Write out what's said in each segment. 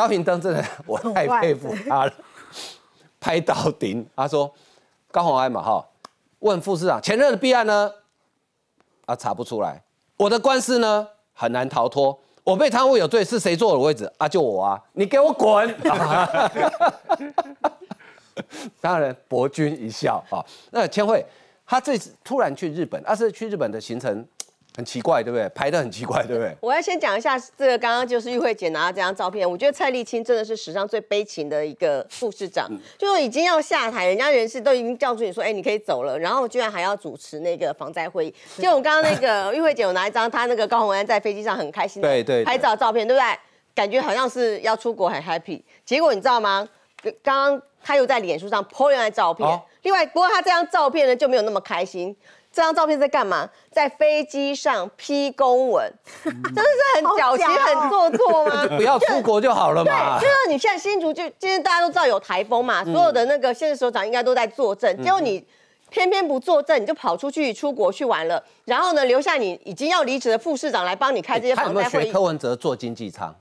高明灯真的，我太佩服他了。拍到顶，他说：“高鸿安嘛，哈，问副市长前任的弊案呢，啊查不出来，我的官司呢很难逃脱，我被贪污有罪是谁坐的位置啊？就我啊，你给我滚！” 当然，博君一笑啊。那千惠，他这次突然去日本，他是去日本的行程。很奇怪，对不对？排的很奇怪，对不对？我要先讲一下，这个刚刚就是玉慧姐拿到这张照片，我觉得蔡丽青真的是史上最悲情的一个副市长，就是已经要下台，人家人事都已经叫住你说，哎，你可以走了，然后居然还要主持那个防灾会议。就我刚刚那个玉慧姐，我拿一张她那个高宏安在飞机上很开心对对拍照照片，对不对？感觉好像是要出国很 happy，结果你知道吗？刚刚他又在脸书上 po 出来照片，另外不过他这张照片呢就没有那么开心。这张照片在干嘛？在飞机上批公文，真的是很矫情、很做作吗？就 不要出国就好了嘛。就是你现在新竹就今天大家都知道有台风嘛，所有的那个现任首长应该都在作镇，结果你偏偏不作证，你就跑出去出国去玩了，然后呢留下你已经要离职的副市长来帮你开这些。有没有学柯文哲坐经济舱？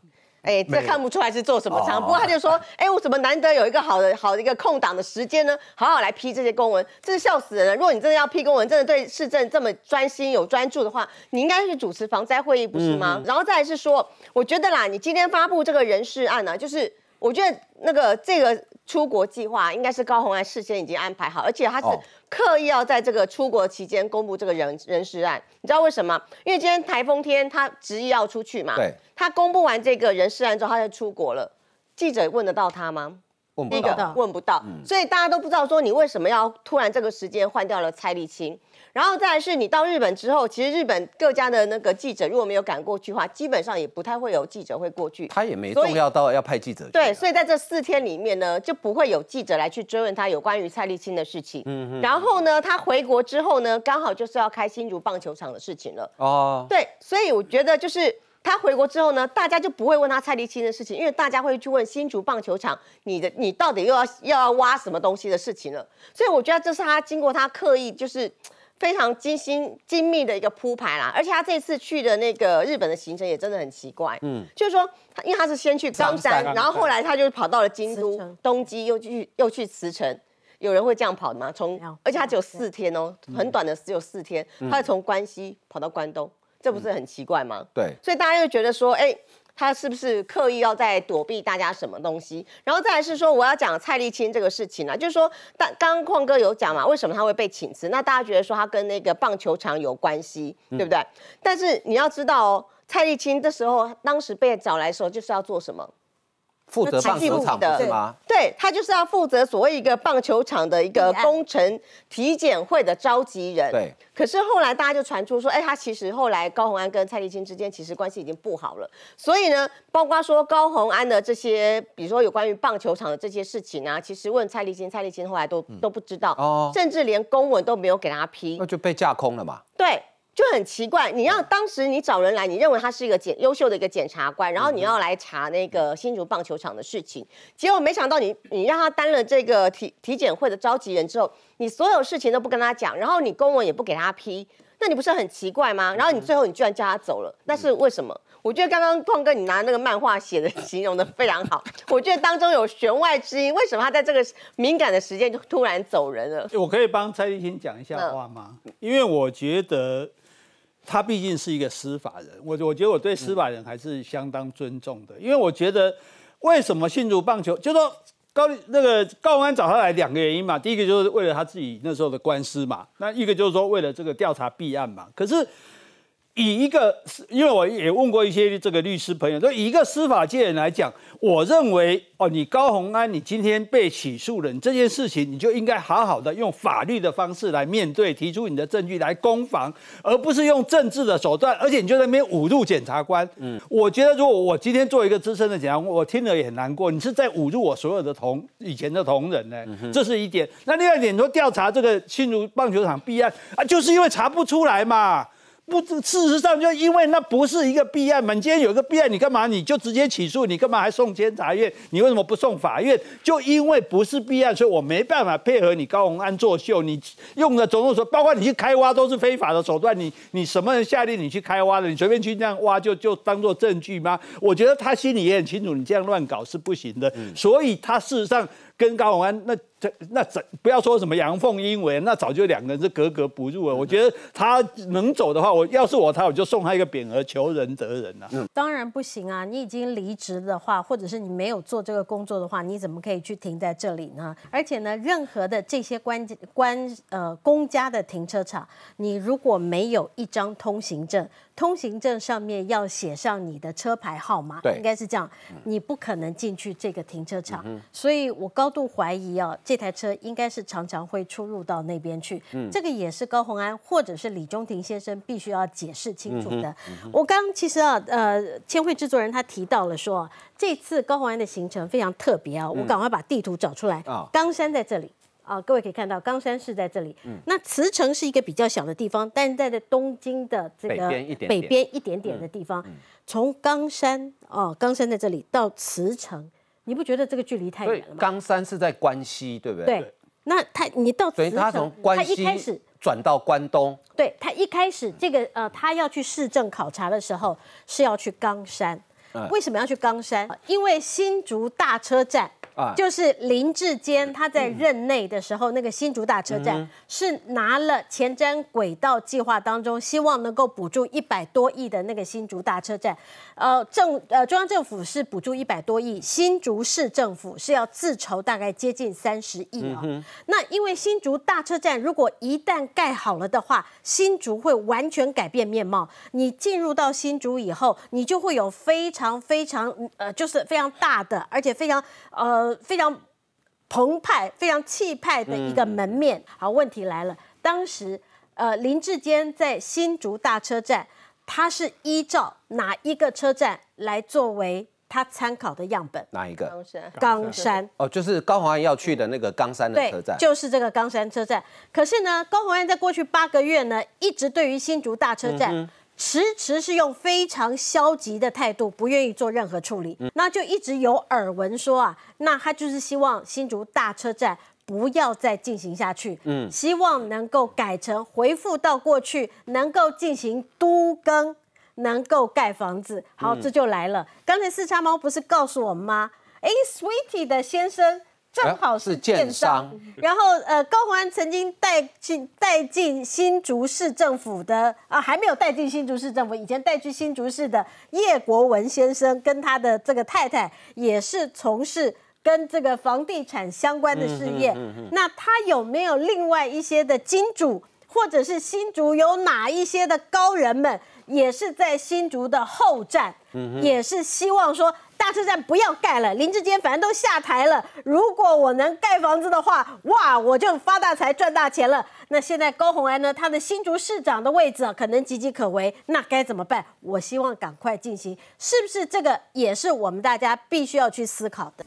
哎，这看不出来是做什么仓。不过他就说，哎，我怎么难得有一个好的好的一个空档的时间呢？好好来批这些公文，真是笑死人了。如果你真的要批公文，真的对市政这么专心有专注的话，你应该去主持防灾会议不是吗？然后再是说，我觉得啦，你今天发布这个人事案呢，就是我觉得那个这个。出国计划应该是高洪安事先已经安排好，而且他是刻意要在这个出国期间公布这个人人事案。你知道为什么？因为今天台风天，他执意要出去嘛。对，他公布完这个人事案之后，他就出国了。记者问得到他吗？问不到，问不到，所以大家都不知道说你为什么要突然这个时间换掉了蔡立青，然后再是你到日本之后，其实日本各家的那个记者如果没有赶过去的话，基本上也不太会有记者会过去。他也没重要到要派记者。对，所以在这四天里面呢，就不会有记者来去追问他有关于蔡立青的事情。嗯嗯。然后呢，他回国之后呢，刚好就是要开心如棒球场的事情了。哦。对，所以我觉得就是。他回国之后呢，大家就不会问他蔡立青的事情，因为大家会去问新竹棒球场，你的你到底又要又要挖什么东西的事情了。所以我觉得这是他经过他刻意就是非常精心精密的一个铺排啦。而且他这次去的那个日本的行程也真的很奇怪，嗯，就是说，因为他是先去高山，然后后来他就跑到了京都、东京，又去又去慈城。有人会这样跑的吗？从，而且他只有四天哦，很短的只有四天，他是从关西跑到关东。这不是很奇怪吗？对，所以大家又觉得说，哎，他是不是刻意要在躲避大家什么东西？然后再来是说，我要讲蔡立青这个事情啊，就是说，当刚刚矿哥有讲嘛，为什么他会被请辞？那大家觉得说，他跟那个棒球场有关系，对不对？但是你要知道哦，蔡立青这时候，当时被找来的时候就是要做什么？负责棒球场的吗？对他就是要负责所谓一个棒球场的一个工程体检会的召集人。对。可是后来大家就传出说，哎，他其实后来高宏安跟蔡立青之间其实关系已经不好了。所以呢，包括说高宏安的这些，比如说有关于棒球场的这些事情啊，其实问蔡立青，蔡立青后来都都不知道，甚至连公文都没有给他批。那就被架空了嘛。对。就很奇怪，你要当时你找人来，你认为他是一个检优秀的一个检察官，然后你要来查那个新竹棒球场的事情，结果没想到你你让他担了这个体体检会的召集人之后，你所有事情都不跟他讲，然后你公文也不给他批，那你不是很奇怪吗？然后你最后你居然叫他走了，那是为什么？我觉得刚刚胖哥你拿那个漫画写的 形容的非常好，我觉得当中有弦外之音，为什么他在这个敏感的时间就突然走人了？我可以帮蔡立新讲一下话吗？因为我觉得。他毕竟是一个司法人，我我觉得我对司法人还是相当尊重的，因为我觉得为什么信入棒球，就说高那个高文安找他来两个原因嘛，第一个就是为了他自己那时候的官司嘛，那一个就是说为了这个调查弊案嘛，可是。以一个，因为我也问过一些这个律师朋友，以一个司法界人来讲，我认为哦，你高洪安，你今天被起诉了你这件事情，你就应该好好的用法律的方式来面对，提出你的证据来攻防，而不是用政治的手段。而且你就在那边侮辱检察官。嗯，我觉得如果我今天做一个资深的检察官，我听了也很难过，你是在侮辱我所有的同以前的同仁呢。嗯哼，这是一点。那另外一点说调查这个新竹棒球场弊案啊，就是因为查不出来嘛。不，事实上就因为那不是一个弊案，嘛。你今天有一个弊案，你干嘛？你就直接起诉，你干嘛还送监察院？你为什么不送法院？就因为不是弊案，所以我没办法配合你高宏安作秀。你用的种种手段，包括你去开挖，都是非法的手段。你你什么人下令你去开挖的？你随便去这样挖，就就当做证据吗？我觉得他心里也很清楚，你这样乱搞是不行的。所以他事实上跟高宏安那这那怎不要说什么阳奉阴违？那早就两个人是格格不入了。我觉得他能走的话。我要是我他，我就送他一个匾额“求仁得仁呐。嗯，当然不行啊！你已经离职的话，或者是你没有做这个工作的话，你怎么可以去停在这里呢？而且呢，任何的这些关关呃公家的停车场，你如果没有一张通行证，通行证上面要写上你的车牌号码，对，应该是这样，你不可能进去这个停车场。所以我高度怀疑啊，这台车应该是常常会出入到那边去。嗯，这个也是高红安或者是李中庭先生必须。就要解释清楚的。我刚其实啊，呃，千惠制作人他提到了说，这次高洪安的行程非常特别啊。我赶快把地图找出来啊，冈山在这里啊，各位可以看到，冈山是在这里。嗯，那茨城是一个比较小的地方，但是在东京的这个北边一点点的地方。从冈山哦，冈山在这里到茨城，你不觉得这个距离太远了？冈山是在关西，对不对？对，那他你到茨城，他从关西开始。转到关东，对他一开始这个呃，他要去市政考察的时候是要去冈山，为什么要去冈山？因为新竹大车站。就是林志坚他在任内的时候，那个新竹大车站是拿了前瞻轨道计划当中希望能够补助一百多亿的那个新竹大车站，呃，政呃中央政府是补助一百多亿，新竹市政府是要自筹大概接近三十亿啊。那因为新竹大车站如果一旦盖好了的话，新竹会完全改变面貌。你进入到新竹以后，你就会有非常非常呃，就是非常大的，而且非常呃。非常澎湃、非常气派的一个门面。好，问题来了，当时呃，林志坚在新竹大车站，他是依照哪一个车站来作为他参考的样本？哪一个？冈山。冈山哦，就是高宏安要去的那个冈山的车站，就是这个冈山车站。可是呢，高宏安在过去八个月呢，一直对于新竹大车站。迟迟是用非常消极的态度，不愿意做任何处理，那就一直有耳闻说啊，那他就是希望新竹大车站不要再进行下去，嗯，希望能够改成回复到过去，能够进行都更，能够盖房子。好，这就来了。刚才四叉猫不是告诉我们吗？哎，Sweetie 的先生。正好是建商，然后呃，高鸿安曾经带进带进新竹市政府的啊，还没有带进新竹市政府，以前带去新竹市的叶国文先生跟他的这个太太，也是从事跟这个房地产相关的事业。那他有没有另外一些的金主，或者是新竹有哪一些的高人们，也是在新竹的后站，也是希望说。大车站不要盖了，林志坚反正都下台了。如果我能盖房子的话，哇，我就发大财、赚大钱了。那现在高红安呢？他的新竹市长的位置啊，可能岌岌可危。那该怎么办？我希望赶快进行，是不是这个也是我们大家必须要去思考的？